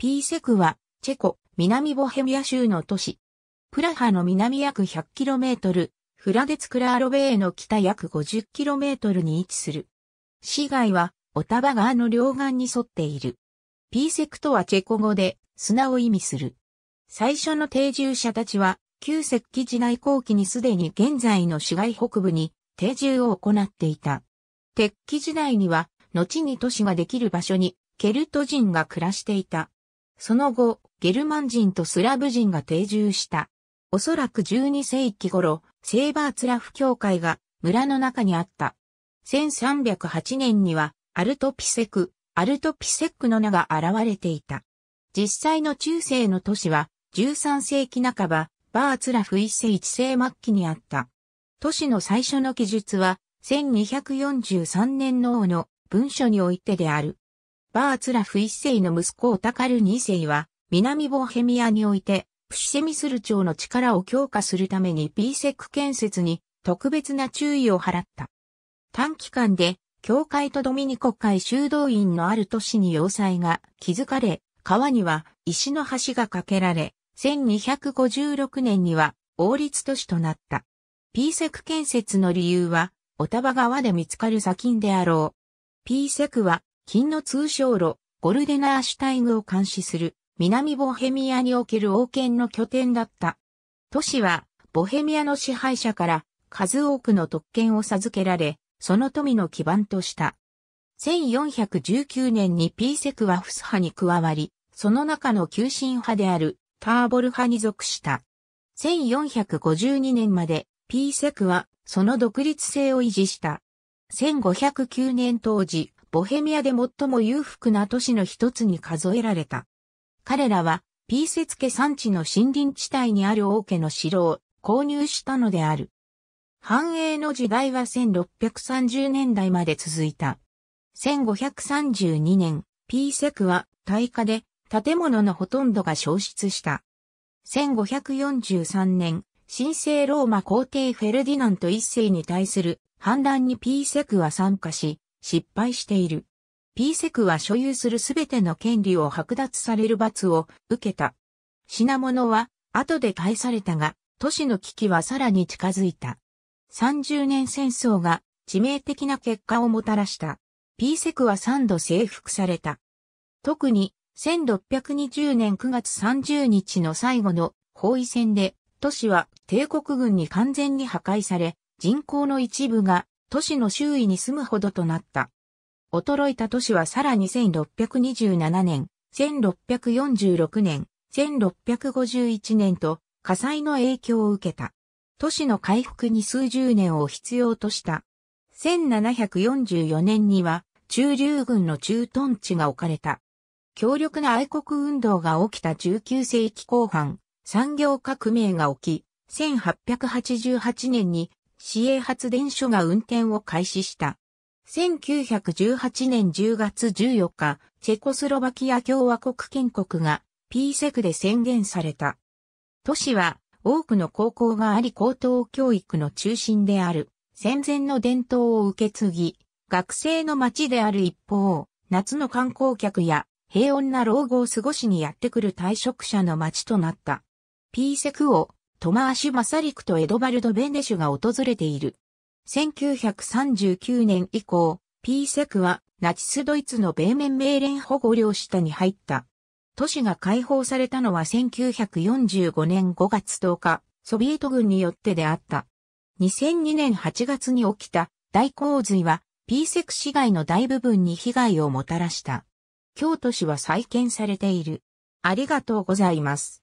ピーセクは、チェコ、南ボヘミア州の都市。プラハの南約 100km、フラデツクラーロベーの北約 50km に位置する。市街は、オタバ川の両岸に沿っている。ピーセクとはチェコ語で、砂を意味する。最初の定住者たちは、旧石器時代後期にすでに現在の市街北部に定住を行っていた。鉄器時代には、後に都市ができる場所に、ケルト人が暮らしていた。その後、ゲルマン人とスラブ人が定住した。おそらく12世紀頃、セーバーツラフ教会が村の中にあった。1308年には、アルトピセク、アルトピセクの名が現れていた。実際の中世の都市は、13世紀半ば、バーツラフ一世一世末期にあった。都市の最初の記述は、1243年の王の文書においてである。バーツラフ一世の息子オタカル二世は、南ボヘミアにおいて、プシセミスル朝の力を強化するために p セック建設に特別な注意を払った。短期間で、教会とドミニコ会修道院のある都市に要塞が築かれ、川には石の橋が架けられ、1256年には王立都市となった。p ーセク建設の理由は、オタバ川で見つかる砂金であろう。p ーセクは金の通商路、ゴルデナーシュタイグを監視する、南ボヘミアにおける王権の拠点だった。都市は、ボヘミアの支配者から数多くの特権を授けられ、その富の基盤とした。1419年にピーセクはフス派に加わり、その中の急進派であるターボル派に属した。1452年までピーセクはその独立性を維持した。1509年当時、ボヘミアで最も裕福な都市の一つに数えられた。彼らは、ピーセツ家山地の森林地帯にある王家の城を購入したのである。繁栄の時代は1630年代まで続いた。1532年、ピーセクは大火で建物のほとんどが消失した。1543年、神聖ローマ皇帝フェルディナント一世に対する反乱にピーセクは参加し、失敗している。P セクは所有するすべての権利を剥奪される罰を受けた。品物は後で返されたが、都市の危機はさらに近づいた。30年戦争が致命的な結果をもたらした。P セクは3度征服された。特に1620年9月30日の最後の包囲戦で、都市は帝国軍に完全に破壊され、人口の一部が都市の周囲に住むほどとなった。衰えた都市はさらに1627年、1646年、1651年と火災の影響を受けた。都市の回復に数十年を必要とした。1744年には中流軍の駐屯地が置かれた。強力な愛国運動が起きた19世紀後半、産業革命が起き、1888年に市営発電所が運転を開始した。1918年10月14日、チェコスロバキア共和国建国が p セクで宣言された。都市は多くの高校があり高等教育の中心である戦前の伝統を受け継ぎ、学生の街である一方、夏の観光客や平穏な老後を過ごしにやってくる退職者の街となった。p セクをトマーシュ・マサリクとエドバルド・ベネシュが訪れている。1939年以降、ピーセクはナチスドイツの米面命令保護領下に入った。都市が解放されたのは1945年5月10日、ソビエト軍によってであった。2002年8月に起きた大洪水は、ピーセク市街の大部分に被害をもたらした。京都市は再建されている。ありがとうございます。